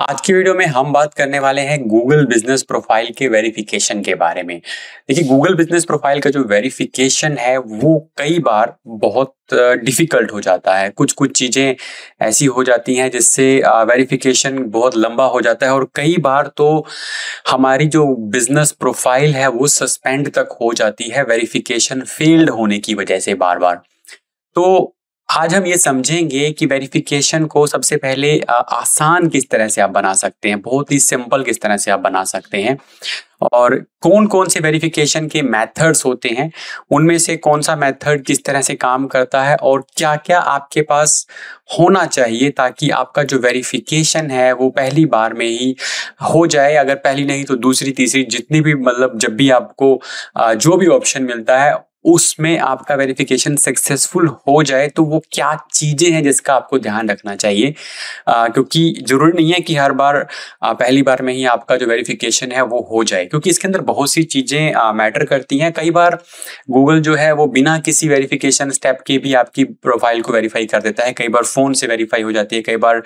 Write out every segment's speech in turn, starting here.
आज की वीडियो में हम बात करने वाले हैं गूगल बिजनेस प्रोफाइल के वेरिफिकेशन के बारे में देखिए गूगल बिजनेस प्रोफाइल का जो वेरिफिकेशन है वो कई बार बहुत डिफ़िकल्ट हो जाता है कुछ कुछ चीज़ें ऐसी हो जाती हैं जिससे वेरिफिकेशन बहुत लंबा हो जाता है और कई बार तो हमारी जो बिजनेस प्रोफाइल है वो सस्पेंड तक हो जाती है वेरिफिकेशन फेल्ड होने की वजह से बार बार तो आज हम ये समझेंगे कि वेरिफिकेशन को सबसे पहले आसान किस तरह से आप बना सकते हैं बहुत ही सिंपल किस तरह से आप बना सकते हैं और कौन कौन से वेरिफिकेशन के मेथड्स होते हैं उनमें से कौन सा मेथड किस तरह से काम करता है और क्या क्या आपके पास होना चाहिए ताकि आपका जो वेरिफिकेशन है वो पहली बार में ही हो जाए अगर पहली नहीं तो दूसरी तीसरी जितनी भी मतलब जब भी आपको जो भी ऑप्शन मिलता है उसमें आपका वेरिफिकेशन सक्सेसफुल हो जाए तो वो क्या चीज़ें हैं जिसका आपको ध्यान रखना चाहिए आ, क्योंकि ज़रूरी नहीं है कि हर बार आ, पहली बार में ही आपका जो वेरिफिकेशन है वो हो जाए क्योंकि इसके अंदर बहुत सी चीज़ें मैटर करती हैं कई बार गूगल जो है वो बिना किसी वेरिफिकेशन स्टेप के भी आपकी प्रोफाइल को वेरीफाई कर देता है कई बार फ़ोन से वेरीफाई हो जाती है कई बार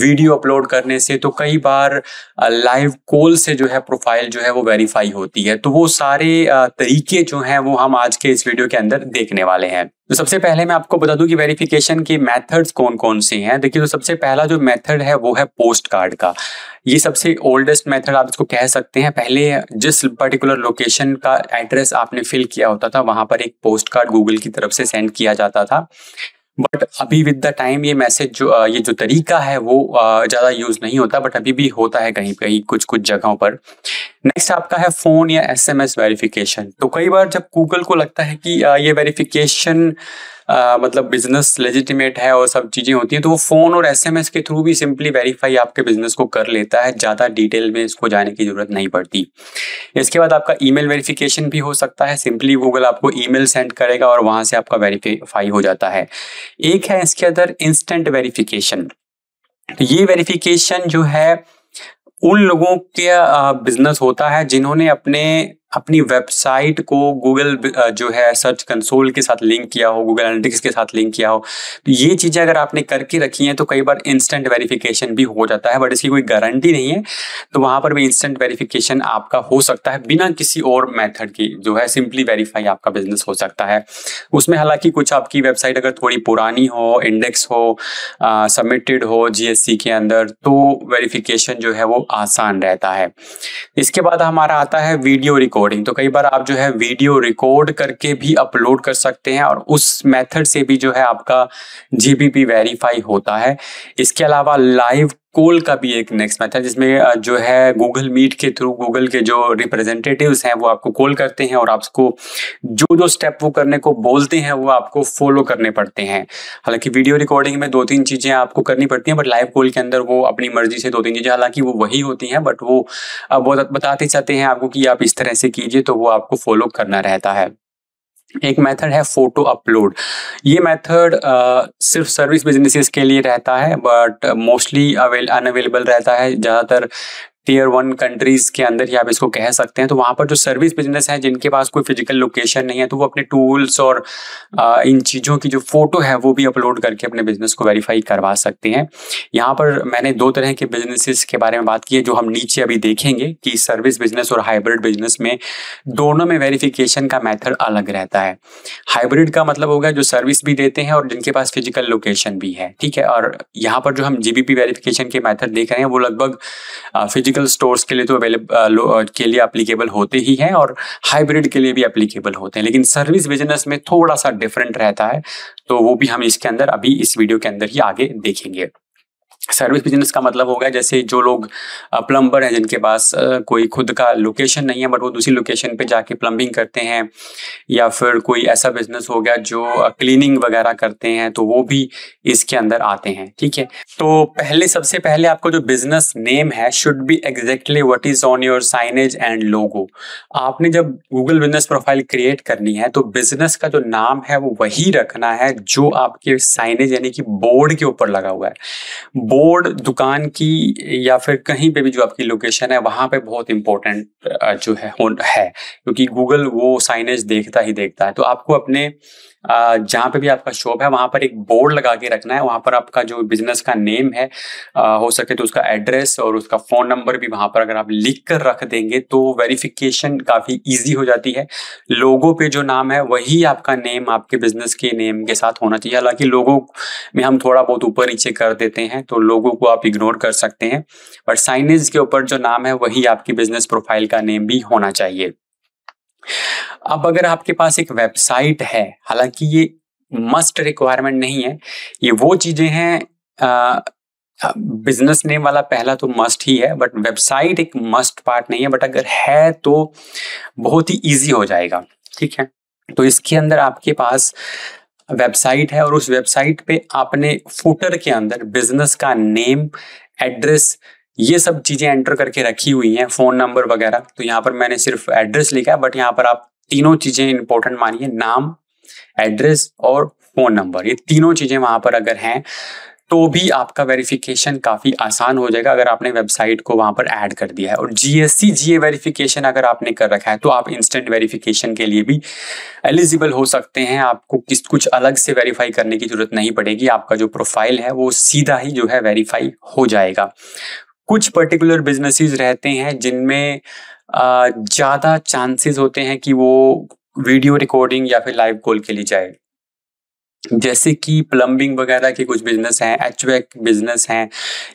वीडियो अपलोड करने से तो कई बार लाइव कॉल से जो है प्रोफाइल जो है वो वेरीफाई होती है तो वो सारे तरीके जो हैं वो हम आज के के इस वीडियो के अंदर देखने वाले हैं तो सबसे पहले मैं आपको बता दूं कि वेरिफिकेशन के मेथड्स कौन कौन से हैं देखिए तो सबसे पहला जो मेथड है वो है पोस्ट कार्ड का ये सबसे ओल्डेस्ट मेथड आप इसको कह सकते हैं पहले जिस पर्टिकुलर लोकेशन का एड्रेस आपने फिल किया होता था वहां पर एक पोस्ट कार्ड गूगल की तरफ से सेंड किया जाता था बट अभी विद द टाइम ये मैसेज जो ये जो तरीका है वो ज़्यादा यूज़ नहीं होता बट अभी भी होता है कहीं कहीं कुछ कुछ जगहों पर नेक्स्ट आपका है फ़ोन या एसएमएस वेरिफिकेशन तो कई बार जब गूगल को लगता है कि ये वेरिफिकेशन आ, मतलब बिजनेस लेजिटिमेट है और सब चीज़ें होती हैं तो वो फ़ोन और एसएमएस के थ्रू भी सिंपली वेरीफाई आपके बिजनेस को कर लेता है ज़्यादा डिटेल में इसको जाने की ज़रूरत नहीं पड़ती इसके बाद आपका ईमेल वेरिफिकेशन भी हो सकता है सिंपली गूगल आपको ईमेल सेंड करेगा और वहां से आपका वेरीफाई हो जाता है एक है इसके अंदर इंस्टेंट वेरिफिकेशन तो ये वेरिफिकेशन जो है उन लोगों के बिजनेस होता है जिन्होंने अपने अपनी वेबसाइट को गूगल जो है सर्च कंसोल के साथ लिंक किया हो गूगल एनालिटिक्स के साथ लिंक किया हो तो ये चीज़ें अगर आपने करके रखी हैं तो कई बार इंस्टेंट वेरिफिकेशन भी हो जाता है बट इसकी कोई गारंटी नहीं है तो वहाँ पर भी इंस्टेंट वेरिफिकेशन आपका हो सकता है बिना किसी और मैथड की जो है सिंपली वेरीफाई आपका बिजनेस हो सकता है उसमें हालांकि कुछ आपकी वेबसाइट अगर थोड़ी पुरानी हो इंडेक्स हो सबमिटेड हो जीएससी के अंदर तो वेरिफिकेशन जो है वो आसान रहता है इसके बाद हमारा आता है वीडियो रिकॉर्ड रिकॉर्डिंग तो कई बार आप जो है वीडियो रिकॉर्ड करके भी अपलोड कर सकते हैं और उस मेथड से भी जो है आपका जीबीपी वेरीफाई होता है इसके अलावा लाइव कोल का भी एक नेक्स्ट मैथ जिसमें जो है गूगल मीट के थ्रू गूगल के जो रिप्रेजेंटेटिव्स हैं वो आपको कॉल करते हैं और आपको जो जो स्टेप वो करने को बोलते हैं वो आपको फॉलो करने पड़ते हैं हालांकि वीडियो रिकॉर्डिंग में दो तीन चीज़ें आपको करनी पड़ती हैं बट लाइव कॉल के अंदर वो अपनी मर्जी से दो तीन चीज़ें हालांकि वो वही होती हैं बट वो बहुत बताते चाहते हैं आपको कि आप इस तरह से कीजिए तो वो आपको फॉलो करना रहता है एक मेथड है फोटो अपलोड ये मेथड uh, सिर्फ सर्विस बिजनेसेस के लिए रहता है बट मोस्टली अवेल अनअवेलेबल रहता है ज़्यादातर टीयर वन कंट्रीज के अंदर ही आप इसको कह सकते हैं तो वहां पर जो सर्विस बिजनेस है जिनके पास कोई फिजिकल लोकेशन नहीं है तो वो अपने टूल्स और आ, इन चीज़ों की जो फोटो है वो भी अपलोड करके अपने बिजनेस को वेरीफाई करवा सकते हैं यहाँ पर मैंने दो तरह के बिजनेसेस के बारे में बात की है जो हम नीचे अभी देखेंगे कि सर्विस बिजनेस और हाइब्रिड बिजनेस में दोनों में वेरिफिकेशन का मैथड अलग रहता है हाइब्रिड का मतलब होगा जो सर्विस भी देते हैं और जिनके पास फिजिकल लोकेशन भी है ठीक है और यहाँ पर जो हम जीबीपी वेरिफिकेशन के मैथड देख रहे हैं वो लगभग फिजिकल फिजिकल स्टोर्स के लिए तो अवेलेबल uh, uh, के लिए अप्लीकेबल होते ही हैं और हाइब्रिड के लिए भी अप्लीकेबल होते हैं लेकिन सर्विस बिजनेस में थोड़ा सा डिफरेंट रहता है तो वो भी हम इसके अंदर अभी इस वीडियो के अंदर ही आगे देखेंगे सर्विस बिजनेस का मतलब होगा जैसे जो लोग प्लम्बर हैं जिनके पास कोई खुद का लोकेशन नहीं है बट वो दूसरी लोकेशन पे जाके प्लम्बिंग करते हैं या फिर कोई ऐसा बिजनेस हो गया जो क्लीनिंग वगैरह करते हैं तो वो भी इसके अंदर आते हैं ठीक है तो पहले सबसे पहले आपको जो बिजनेस नेम है should be exactly what is on your signage and logo आपने जब गूगल बिजनेस प्रोफाइल क्रिएट करनी है तो बिजनेस का जो नाम है वो वही रखना है जो आपके साइनेज यानी कि बोर्ड के ऊपर लगा हुआ है बोर्ड दुकान की या फिर कहीं पे भी जो आपकी लोकेशन है वहां पे बहुत इंपॉर्टेंट जो है है क्योंकि गूगल वो साइनेज देखता ही देखता है तो आपको अपने जहाँ पे भी आपका शॉप है वहाँ पर एक बोर्ड लगा के रखना है वहाँ पर आपका जो बिजनेस का नेम है हो सके तो उसका एड्रेस और उसका फोन नंबर भी वहाँ पर अगर आप लिख कर रख देंगे तो वेरिफिकेशन काफ़ी ईजी हो जाती है लोगों पे जो नाम है वही आपका नेम आपके बिजनेस के नेम के साथ होना चाहिए हालांकि लोगों में हम थोड़ा बहुत ऊपर नीचे कर देते हैं तो लोगों को आप इग्नोर कर सकते हैं बट साइनेज के ऊपर जो नाम है वही आपकी बिजनेस प्रोफाइल का नेम भी होना चाहिए अब अगर आपके पास एक वेबसाइट है हालांकि ये मस्ट रिक्वायरमेंट नहीं है ये वो चीज़ें हैं बिजनेस नेम वाला पहला तो मस्ट ही है बट वेबसाइट एक मस्ट पार्ट नहीं है बट अगर है तो बहुत ही ईजी हो जाएगा ठीक है तो इसके अंदर आपके पास वेबसाइट है और उस वेबसाइट पे आपने फुटर के अंदर बिजनेस का नेम एड्रेस ये सब चीज़ें एंटर करके रखी हुई हैं फ़ोन नंबर वगैरह तो यहाँ पर मैंने सिर्फ एड्रेस लिखा है बट यहाँ पर आप तीनों चीजें इंपॉर्टेंट मानिए नाम एड्रेस और फोन नंबर ये तीनों चीजें वहां पर अगर हैं तो भी आपका वेरिफिकेशन काफी आसान हो जाएगा अगर आपने वेबसाइट को वहां पर ऐड कर दिया है और जीएससी जीए वेरिफिकेशन अगर आपने कर रखा है तो आप इंस्टेंट वेरिफिकेशन के लिए भी एलिजिबल हो सकते हैं आपको किस कुछ अलग से वेरीफाई करने की जरूरत नहीं पड़ेगी आपका जो प्रोफाइल है वो सीधा ही जो है वेरीफाई हो जाएगा कुछ पर्टिकुलर बिजनेसिस रहते हैं जिनमें ज़्यादा चांसेस होते हैं कि वो वीडियो रिकॉर्डिंग या फिर लाइव कॉल के लिए जाए जैसे कि प्लम्बिंग वगैरह के कुछ बिजनेस हैं एच बिजनेस हैं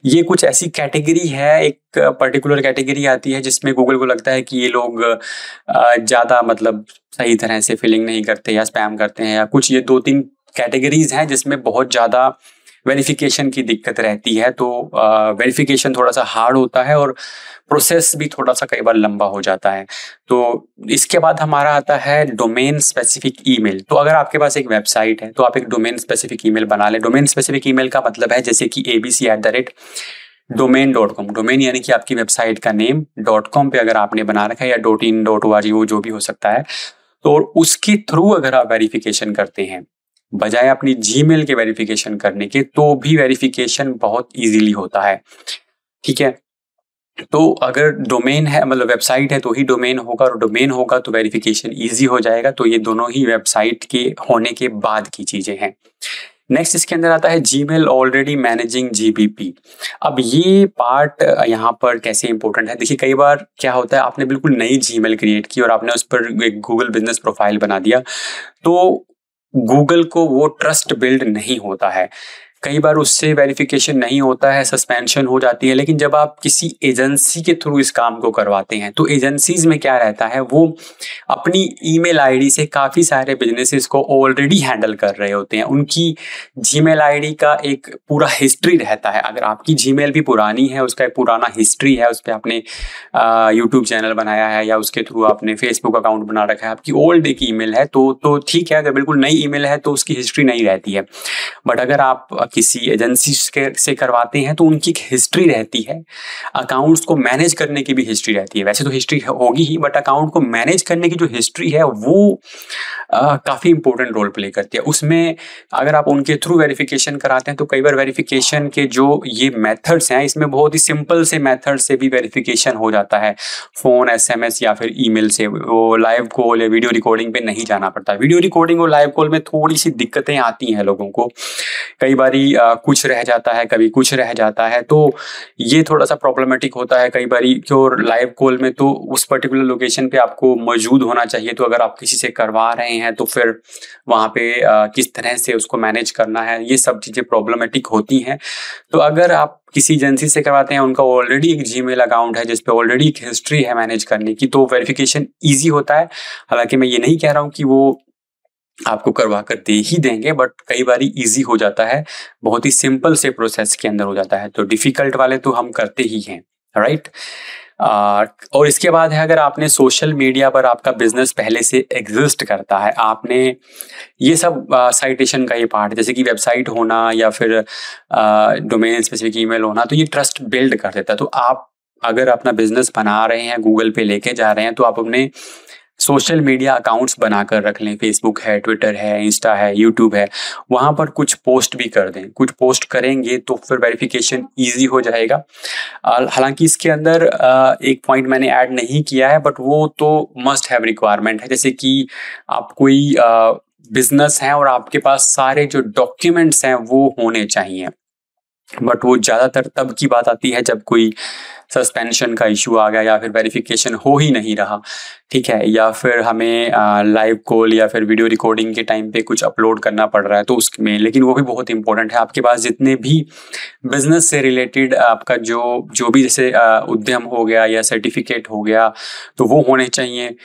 ये कुछ ऐसी कैटेगरी है एक पर्टिकुलर कैटेगरी आती है जिसमें गूगल को लगता है कि ये लोग ज़्यादा मतलब सही तरह से फिलिंग नहीं करते या स्पैम करते हैं या कुछ ये दो तीन कैटेगरीज हैं जिसमें बहुत ज़्यादा वेरिफिकेशन की दिक्कत रहती है तो वेरिफिकेशन थोड़ा सा हार्ड होता है और प्रोसेस भी थोड़ा सा कई बार लंबा हो जाता है तो इसके बाद हमारा आता है डोमेन स्पेसिफिक ईमेल तो अगर आपके पास एक वेबसाइट है तो आप एक डोमेन स्पेसिफिक ईमेल बना लें डोमेन स्पेसिफिक ईमेल का मतलब है जैसे कि A B C at the rate domain dot com domain यानी कि आपकी वेबसाइट का नेम डॉट कॉम पे अगर आपने बना रखा है या dot in dot O R वो जो भी हो सकता है तो उसके थ्रू अगर आप वेरिफिकेशन करते हैं बजाय अपनी जीमेल के वेरिफिकेशन करने के तो भी वेरिफिकेशन बहुत इजीली होता है ठीक है तो अगर डोमेन है मतलब वेबसाइट है तो ही डोमेन होगा और डोमेन होगा तो वेरिफिकेशन इजी हो जाएगा तो ये दोनों ही वेबसाइट के होने के बाद की चीज़ें हैं नेक्स्ट इसके अंदर आता है Gmail already managing GBP अब ये पार्ट यहाँ पर कैसे इंपॉर्टेंट है देखिए कई बार क्या होता है आपने बिल्कुल नई जी क्रिएट की और आपने उस पर एक गूगल बिजनेस प्रोफाइल बना दिया तो गूगल को वो ट्रस्ट बिल्ड नहीं होता है कई बार उससे वेरिफिकेशन नहीं होता है सस्पेंशन हो जाती है लेकिन जब आप किसी एजेंसी के थ्रू इस काम को करवाते हैं तो एजेंसीज में क्या रहता है वो अपनी ईमेल आईडी से काफ़ी सारे बिजनेसेस को ऑलरेडी हैंडल कर रहे होते हैं उनकी जीमेल आईडी का एक पूरा हिस्ट्री रहता है अगर आपकी जीमेल भी पुरानी है उसका एक पुराना हिस्ट्री है उस पर आपने यूट्यूब चैनल बनाया है या उसके थ्रू आपने फेसबुक अकाउंट बना रखा है आपकी ओल्ड एक ई है तो तो ठीक है अगर बिल्कुल नई ई है तो उसकी हिस्ट्री नहीं रहती है बट अगर आप किसी एजेंसी से करवाते हैं तो उनकी एक हिस्ट्री रहती है अकाउंट्स को मैनेज करने की भी हिस्ट्री रहती है वैसे तो हिस्ट्री होगी ही बट अकाउंट को मैनेज करने की जो हिस्ट्री है वो काफ़ी इंपॉर्टेंट रोल प्ले करती है उसमें अगर आप उनके थ्रू वेरिफिकेशन कराते हैं तो कई बार वेरिफिकेशन के जो ये मेथड्स हैं इसमें बहुत ही सिंपल से मेथड से भी वेरिफिकेशन हो जाता है फ़ोन एस या फिर ई से वो लाइव कॉल या वीडियो रिकॉर्डिंग पर नहीं जाना पड़ता वीडियो रिकॉर्डिंग और लाइव कॉल में थोड़ी सी दिक्कतें आती हैं लोगों को कई बार कभी आ, कुछ रह जाता है कभी कुछ रह जाता है तो ये थोड़ा सा प्रॉब्लमेटिक होता है कई बार और लाइव कॉल में तो उस पर्टिकुलर लोकेशन पे आपको मौजूद होना चाहिए तो अगर आप किसी से करवा रहे हैं तो फिर वहाँ पे आ, किस तरह से उसको मैनेज करना है ये सब चीज़ें प्रॉब्लमेटिक होती हैं तो अगर आप किसी एजेंसी से करवाते हैं उनका ऑलरेडी एक जीमेल अकाउंट है जिसपे ऑलरेडी एक हिस्ट्री है मैनेज करने की तो वेरिफिकेशन ईजी होता है हालांकि मैं ये नहीं कह रहा हूँ कि वो आपको करवा कर दे ही देंगे बट कई बार इजी हो जाता है बहुत ही सिंपल से प्रोसेस के अंदर हो जाता है तो डिफिकल्ट वाले तो हम करते ही हैं राइट और इसके बाद है अगर आपने सोशल मीडिया पर आपका बिजनेस पहले से एग्जिस्ट करता है आपने ये सब साइटेशन का ये पार्ट जैसे कि वेबसाइट होना या फिर डोमेन स्पेसिफिक ईमेल होना तो ये ट्रस्ट बिल्ड कर देता है तो आप अगर अपना बिजनेस बना रहे हैं गूगल पे लेके जा रहे हैं तो आप अपने सोशल मीडिया अकाउंट्स बनाकर रख लें फेसबुक है ट्विटर है इंस्टा है यूट्यूब है वहाँ पर कुछ पोस्ट भी कर दें कुछ पोस्ट करेंगे तो फिर वेरिफिकेशन ईजी हो जाएगा हालांकि इसके अंदर एक पॉइंट मैंने ऐड नहीं किया है बट वो तो मस्ट हैव रिक्वायरमेंट है जैसे कि आप कोई बिजनेस है और आपके पास सारे जो डॉक्यूमेंट्स हैं वो होने चाहिए बट वो ज़्यादातर तब की बात आती है जब कोई सस्पेंशन का इशू आ गया या फिर वेरिफिकेशन हो ही नहीं रहा ठीक है या फिर हमें लाइव कॉल या फिर वीडियो रिकॉर्डिंग के टाइम पे कुछ अपलोड करना पड़ रहा है तो उसमें लेकिन वो भी बहुत इंपॉर्टेंट है आपके पास जितने भी बिजनेस से रिलेटेड आपका जो जो भी जैसे उद्यम हो गया या सर्टिफिकेट हो गया तो वो होने चाहिए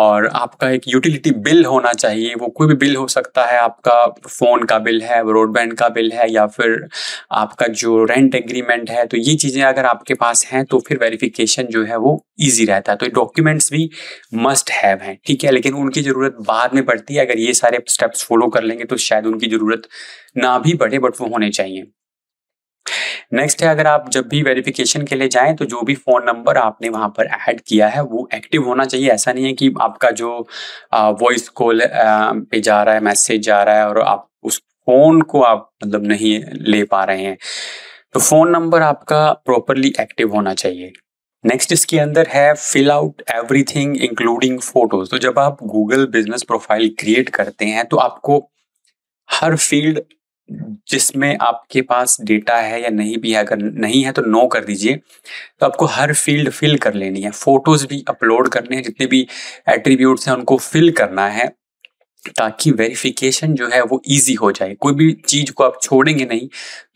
और आपका एक यूटिलिटी बिल होना चाहिए वो कोई भी बिल हो सकता है आपका फ़ोन का बिल है ब्रॉडबैंड का बिल है या फिर आपका जो रेंट एग्रीमेंट है तो ये चीज़ें अगर आपके पास हैं तो फिर वेरिफिकेशन जो है वो ईजी रहता है तो डॉक्यूमेंट्स भी मस्ट हैव हैं ठीक है लेकिन उनकी ज़रूरत बाद में पड़ती है अगर ये सारे स्टेप्स फॉलो कर लेंगे तो शायद उनकी ज़रूरत ना भी बढ़े बट वो होने चाहिए नेक्स्ट है अगर आप जब भी वेरिफिकेशन के लिए जाएं तो जो भी फ़ोन नंबर आपने वहां पर ऐड किया है वो एक्टिव होना चाहिए ऐसा नहीं है कि आपका जो वॉइस कॉल पे जा रहा है मैसेज जा रहा है और आप उस फ़ोन को आप मतलब नहीं ले पा रहे हैं तो फोन नंबर आपका प्रॉपरली एक्टिव होना चाहिए नेक्स्ट इसके अंदर है fill out everything including photos तो जब आप गूगल बिजनेस प्रोफाइल क्रिएट करते हैं तो आपको हर फील्ड जिसमें आपके पास डेटा है या नहीं भी है अगर नहीं है तो नो कर दीजिए तो आपको हर फील्ड फिल कर लेनी है फोटोज भी अपलोड करने हैं जितने भी एट्रीब्यूट्स हैं उनको फिल करना है ताकि वेरिफिकेशन जो है वो इजी हो जाए कोई भी चीज़ को आप छोड़ेंगे नहीं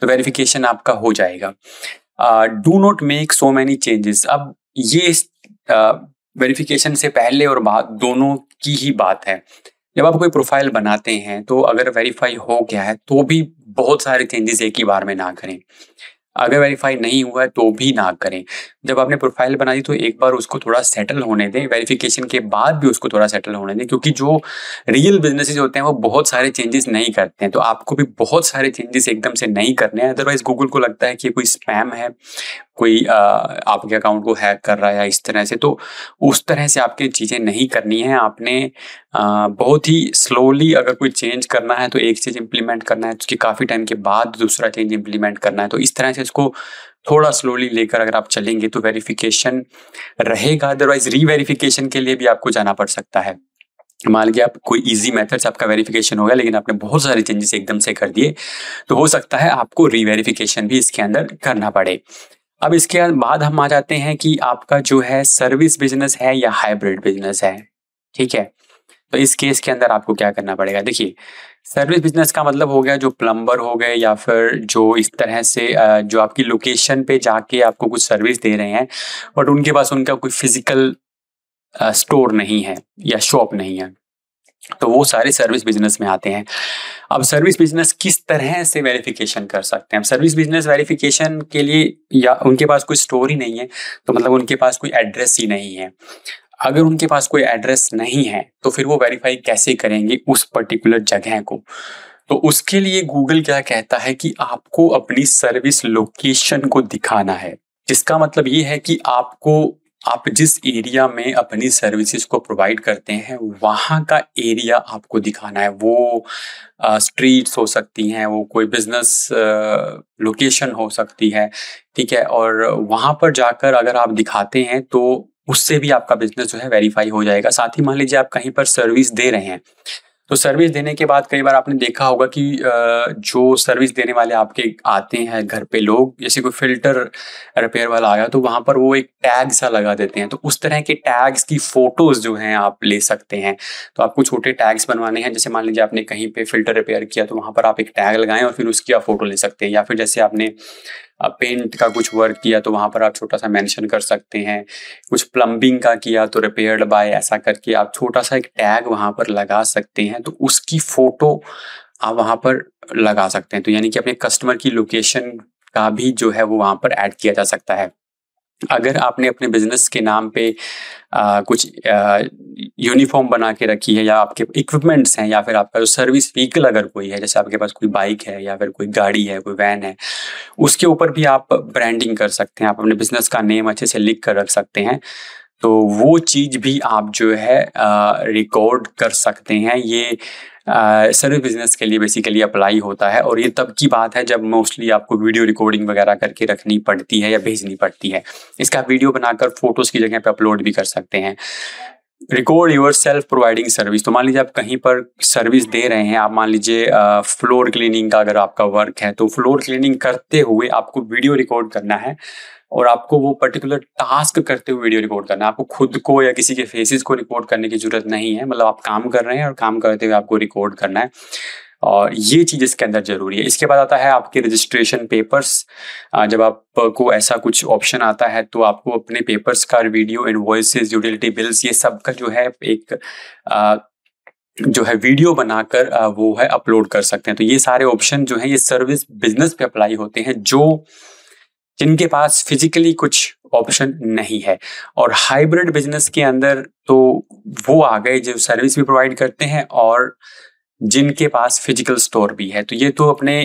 तो वेरिफिकेशन आपका हो जाएगा do not make so many changes अब ये वेरिफिकेशन uh, से पहले और बाद दोनों की ही बात है जब आप कोई प्रोफाइल बनाते हैं तो अगर वेरीफाई हो गया है तो भी बहुत सारे चेंजेस एक ही बार में ना करें अगर वेरीफाई नहीं हुआ है तो भी ना करें जब आपने प्रोफाइल बना दी तो एक बार उसको थोड़ा सेटल होने दें वेरिफिकेशन के बाद भी उसको थोड़ा सेटल होने दें क्योंकि जो रियल बिजनेसेस होते हैं वो बहुत सारे चेंजेस नहीं करते हैं तो आपको भी बहुत सारे चेंजेस एकदम से नहीं करने हैं अदरवाइज गूगल को लगता है कि कोई स्पैम है कोई आ, आपके अकाउंट को हैक कर रहा है इस तरह से तो उस तरह से आपके चीज़ें नहीं करनी है आपने बहुत ही स्लोली अगर कोई चेंज करना है तो एक चीज़ इंप्लीमेंट करना है उसकी काफ़ी टाइम के बाद दूसरा चेंज इम्प्लीमेंट करना है तो इस तरह से इसको थोड़ा स्लोली लेकर अगर आप चलेंगे तो वेरिफिकेशन रहेगा अदरवाइज रीवेरिफिकेशन के लिए भी आपको जाना पड़ सकता है मान लीजिए आप कोई इजी मेथड से आपका वेरिफिकेशन हो गया लेकिन आपने बहुत सारे चेंजेस एकदम से कर दिए तो हो सकता है आपको रीवेरिफिकेशन भी इसके अंदर करना पड़े अब इसके बाद हम आ जाते हैं कि आपका जो है सर्विस बिजनेस है या हाइब्रिड बिजनेस है ठीक है तो इस केस के अंदर आपको क्या करना पड़ेगा देखिए सर्विस बिजनेस का मतलब हो गया जो प्लम्बर हो गए या फिर जो इस तरह से जो आपकी लोकेशन पे जाके आपको कुछ सर्विस दे रहे हैं बट उनके पास उनका कोई फिजिकल स्टोर नहीं है या शॉप नहीं है तो वो सारे सर्विस बिजनेस में आते हैं अब सर्विस बिजनेस किस तरह से वेरिफिकेशन कर सकते हैं सर्विस बिजनेस वेरिफिकेशन के लिए या उनके पास कोई स्टोर ही नहीं है तो मतलब उनके पास कोई एड्रेस ही नहीं है अगर उनके पास कोई एड्रेस नहीं है तो फिर वो वेरीफाई कैसे करेंगे उस पर्टिकुलर जगह को तो उसके लिए गूगल क्या कहता है कि आपको अपनी सर्विस लोकेशन को दिखाना है जिसका मतलब ये है कि आपको आप जिस एरिया में अपनी सर्विसेज को प्रोवाइड करते हैं वहाँ का एरिया आपको दिखाना है वो स्ट्रीट्स हो सकती हैं वो कोई बिजनेस लोकेशन हो सकती है ठीक है और वहाँ पर जाकर अगर आप दिखाते हैं तो उससे भी आपका बिजनेस जो है वेरीफाई हो जाएगा साथ ही मान लीजिए आप कहीं पर सर्विस दे रहे हैं तो सर्विस देने के बाद कई बार आपने देखा होगा कि जो सर्विस देने वाले आपके आते हैं घर पे लोग जैसे कोई फिल्टर रिपेयर वाला आया तो वहां पर वो एक टैग सा लगा देते हैं तो उस तरह के टैग्स की फोटोज जो हैं आप ले सकते हैं तो आपको छोटे टैग्स बनवाने हैं जैसे मान लीजिए आपने कहीं पे फिल्टर रिपेयर किया तो वहां पर आप एक टैग लगाएं और फिर उसकी आप फोटो ले सकते हैं या फिर जैसे आपने पेंट का कुछ वर्क किया तो वहाँ पर आप छोटा सा मेंशन कर सकते हैं कुछ प्लम्बिंग का किया तो रिपेयर्ड बाय ऐसा करके आप छोटा सा एक टैग वहाँ पर लगा सकते हैं तो उसकी फ़ोटो आप वहाँ पर लगा सकते हैं तो यानी कि अपने कस्टमर की लोकेशन का भी जो है वो वहाँ पर ऐड किया जा सकता है अगर आपने अपने बिजनेस के नाम पे आ, कुछ यूनिफॉर्म बना के रखी है या आपके इक्विपमेंट्स हैं या फिर आपका जो सर्विस व्हीकल अगर कोई है जैसे आपके पास कोई बाइक है या फिर कोई गाड़ी है कोई वैन है उसके ऊपर भी आप ब्रांडिंग कर सकते हैं आप अपने बिजनेस का नेम अच्छे से लिख कर रख सकते हैं तो वो चीज़ भी आप जो है रिकॉर्ड कर सकते हैं ये सर्विस बिजनेस के लिए बेसिकली अप्लाई होता है और ये तब की बात है जब मोस्टली आपको वीडियो रिकॉर्डिंग वगैरह करके रखनी पड़ती है या भेजनी पड़ती है इसका वीडियो बनाकर फोटोज़ की जगह पे अपलोड भी कर सकते हैं record yourself providing service तो मान लीजिए आप कहीं पर सर्विस दे रहे हैं आप मान लीजिए फ्लोर क्लीनिंग का अगर आपका वर्क है तो फ्लोर क्लीनिंग करते हुए आपको वीडियो रिकॉर्ड करना है और आपको वो पर्टिकुलर टास्क करते हुए वीडियो रिकॉर्ड करना है आपको खुद को या किसी के फेसेस को रिकॉर्ड करने की जरूरत नहीं है मतलब आप काम कर रहे हैं और काम करते हुए आपको रिकॉर्ड करना है और ये चीज़ इसके अंदर ज़रूरी है इसके बाद आता है आपके रजिस्ट्रेशन पेपर्स जब आपको ऐसा कुछ ऑप्शन आता है तो आपको अपने पेपर्स का वीडियो इन्वॉइसेस यूटिलिटी बिल्स ये सब का जो है एक आ, जो है वीडियो बनाकर वो है अपलोड कर सकते हैं तो ये सारे ऑप्शन जो है ये सर्विस बिजनेस पे अप्लाई होते हैं जो जिनके पास फिजिकली कुछ ऑप्शन नहीं है और हाइब्रिड बिजनेस के अंदर तो वो आ गए जो सर्विस भी प्रोवाइड करते हैं और जिनके पास फिजिकल स्टोर भी है तो ये तो अपने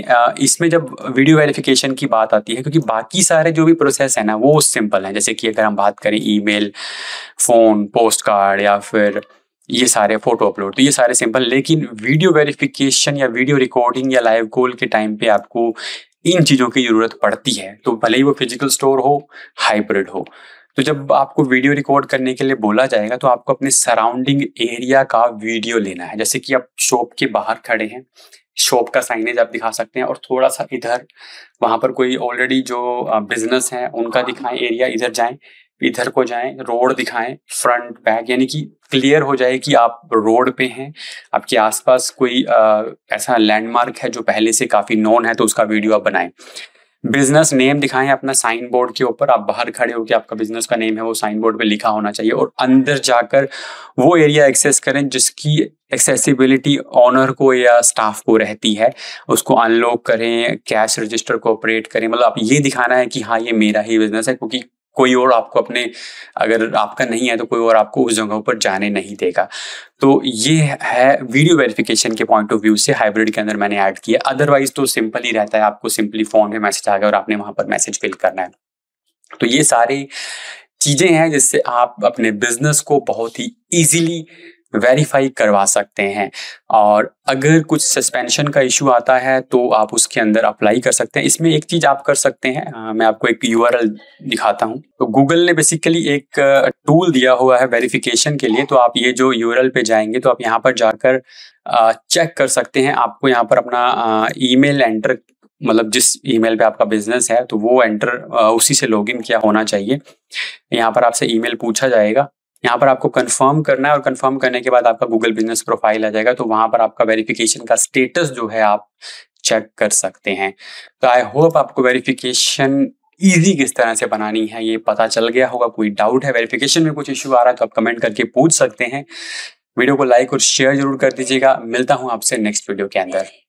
इसमें जब वीडियो वेरिफिकेशन की बात आती है क्योंकि बाकी सारे जो भी प्रोसेस है ना वो सिंपल है जैसे कि अगर हम बात करें ईमेल फ़ोन पोस्ट कार्ड या फिर ये सारे फोटो अपलोड तो ये सारे सिंपल लेकिन वीडियो वेरिफिकेशन या वीडियो रिकॉर्डिंग या लाइव कॉल के टाइम पे आपको इन चीज़ों की ज़रूरत पड़ती है तो भले ही वो फिजिकल स्टोर हो हाइब्रिड हो तो जब आपको वीडियो रिकॉर्ड करने के लिए बोला जाएगा तो आपको अपने सराउंडिंग एरिया का वीडियो लेना है जैसे कि आप शॉप के बाहर खड़े हैं शॉप का साइनेज आप दिखा सकते हैं और थोड़ा सा इधर वहां पर कोई ऑलरेडी जो बिजनेस है उनका दिखाएं एरिया इधर जाएं इधर को जाएं रोड दिखाएं फ्रंट बैक यानी कि क्लियर हो जाए कि आप रोड पे हैं आपके आसपास कोई आ, ऐसा लैंडमार्क है जो पहले से काफ़ी नॉन है तो उसका वीडियो आप बनाएं बिजनेस नेम दिखाएं अपना साइन बोर्ड के ऊपर आप बाहर खड़े होकर आपका बिजनेस का नेम है वो साइन बोर्ड पे लिखा होना चाहिए और अंदर जाकर वो एरिया एक्सेस करें जिसकी एक्सेसिबिलिटी ऑनर को या स्टाफ को रहती है उसको अनलॉक करें कैश रजिस्टर को ऑपरेट करें मतलब आप ये दिखाना है कि हाँ ये मेरा ही बिजनेस है क्योंकि कोई और आपको अपने अगर आपका नहीं है तो कोई और आपको उस जगह पर जाने नहीं देगा तो ये है वीडियो वेरिफिकेशन के पॉइंट ऑफ व्यू से हाइब्रिड के अंदर मैंने ऐड किया अदरवाइज तो सिंपल ही रहता है आपको सिंपली फोन में मैसेज आ गया और आपने वहां पर मैसेज फिल करना है तो ये सारे चीज़ें हैं जिससे आप अपने बिजनेस को बहुत ही ईजिली वेरीफाई करवा सकते हैं और अगर कुछ सस्पेंशन का इशू आता है तो आप उसके अंदर अप्लाई कर सकते हैं इसमें एक चीज़ आप कर सकते हैं आ, मैं आपको एक यू दिखाता हूँ तो गूगल ने बेसिकली एक टूल दिया हुआ है वेरिफिकेशन के लिए तो आप ये जो यू पे जाएंगे तो आप यहाँ पर जाकर चेक कर सकते हैं आपको यहाँ पर अपना ई एंटर मतलब जिस ईमेल पे आपका बिजनेस है तो वो एंटर उसी से लॉगिन किया होना चाहिए यहाँ पर आपसे ईमेल पूछा जाएगा यहाँ पर आपको कंफर्म करना है और कंफर्म करने के बाद आपका गूगल बिजनेस प्रोफाइल आ जाएगा तो वहां पर आपका वेरिफिकेशन का स्टेटस जो है आप चेक कर सकते हैं तो आई होप आपको वेरिफिकेशन ईजी किस तरह से बनानी है ये पता चल गया होगा कोई डाउट है वेरिफिकेशन में कुछ इश्यू आ रहा है तो आप कमेंट करके पूछ सकते हैं वीडियो को लाइक और शेयर जरूर कर दीजिएगा मिलता हूँ आपसे नेक्स्ट वीडियो के अंदर